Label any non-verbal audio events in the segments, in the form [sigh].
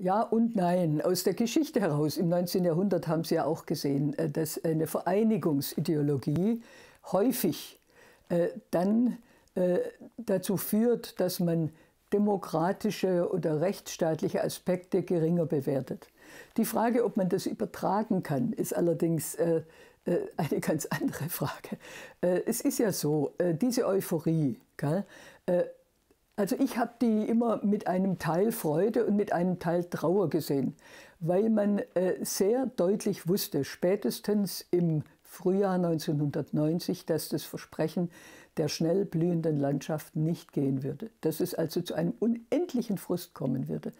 Ja und nein. Aus der Geschichte heraus, im 19. Jahrhundert haben Sie ja auch gesehen, äh, dass eine Vereinigungsideologie häufig äh, dann äh, dazu führt, dass man demokratische oder rechtsstaatliche Aspekte geringer bewertet. Die Frage, ob man das übertragen kann, ist allerdings eine [laughs] ganz andere Frage. Es ist ja so, diese Euphorie, also ich habe die immer mit einem Teil Freude und mit einem Teil Trauer gesehen, weil man äh, sehr deutlich wusste, spätestens im Frühjahr 1990, dass das Versprechen der schnell blühenden Landschaft nicht gehen würde, dass es also zu einem unendlichen Frust kommen würde.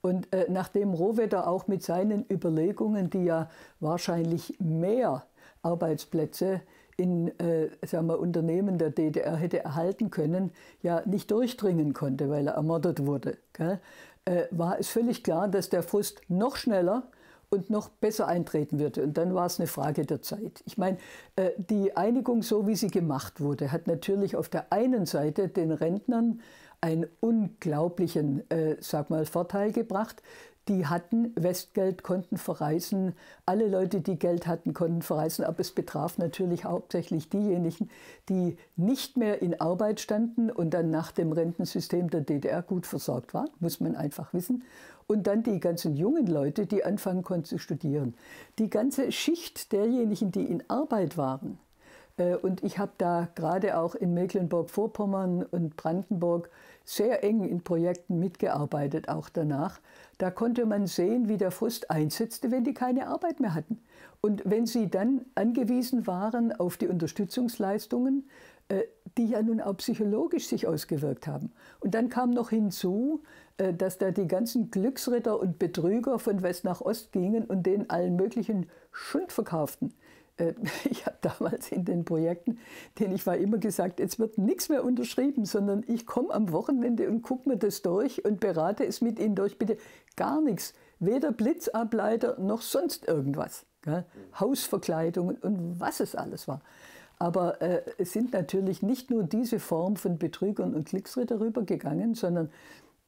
Und äh, nachdem Rohwetter auch mit seinen Überlegungen, die ja wahrscheinlich mehr Arbeitsplätze in äh, sagen wir, Unternehmen der DDR hätte erhalten können, ja nicht durchdringen konnte, weil er ermordet wurde, gell, äh, war es völlig klar, dass der Frust noch schneller und noch besser eintreten würde. Und dann war es eine Frage der Zeit. Ich meine, äh, die Einigung, so wie sie gemacht wurde, hat natürlich auf der einen Seite den Rentnern einen unglaublichen äh, sag mal, Vorteil gebracht. Die hatten Westgeld, konnten verreisen. Alle Leute, die Geld hatten, konnten verreisen. Aber es betraf natürlich hauptsächlich diejenigen, die nicht mehr in Arbeit standen und dann nach dem Rentensystem der DDR gut versorgt waren, muss man einfach wissen. Und dann die ganzen jungen Leute, die anfangen konnten zu studieren. Die ganze Schicht derjenigen, die in Arbeit waren, äh, und ich habe da gerade auch in Mecklenburg-Vorpommern und Brandenburg sehr eng in Projekten mitgearbeitet, auch danach. Da konnte man sehen, wie der Frust einsetzte, wenn die keine Arbeit mehr hatten. Und wenn sie dann angewiesen waren auf die Unterstützungsleistungen, äh, die ja nun auch psychologisch sich ausgewirkt haben. Und dann kam noch hinzu, äh, dass da die ganzen Glücksritter und Betrüger von West nach Ost gingen und denen allen möglichen Schund verkauften ich äh, habe [laughs] damals in den Projekten, denen ich war, immer gesagt, jetzt wird nichts mehr unterschrieben, sondern ich komme am Wochenende und gucke mir das durch und berate es mit Ihnen durch. Bitte gar nichts, weder Blitzableiter noch sonst irgendwas. Gell? Hausverkleidungen und was es alles war. Aber äh, es sind natürlich nicht nur diese Form von Betrügern und Klicksritter rübergegangen, sondern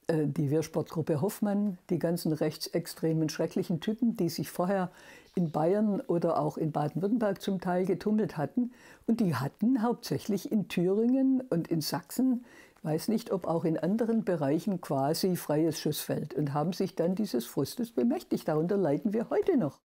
äh, die Wehrsportgruppe Hoffmann, die ganzen rechtsextremen, schrecklichen Typen, die sich vorher in Bayern oder auch in Baden-Württemberg zum Teil getummelt hatten. Und die hatten hauptsächlich in Thüringen und in Sachsen, weiß nicht, ob auch in anderen Bereichen quasi freies Schussfeld und haben sich dann dieses Frustes bemächtigt. Darunter leiden wir heute noch.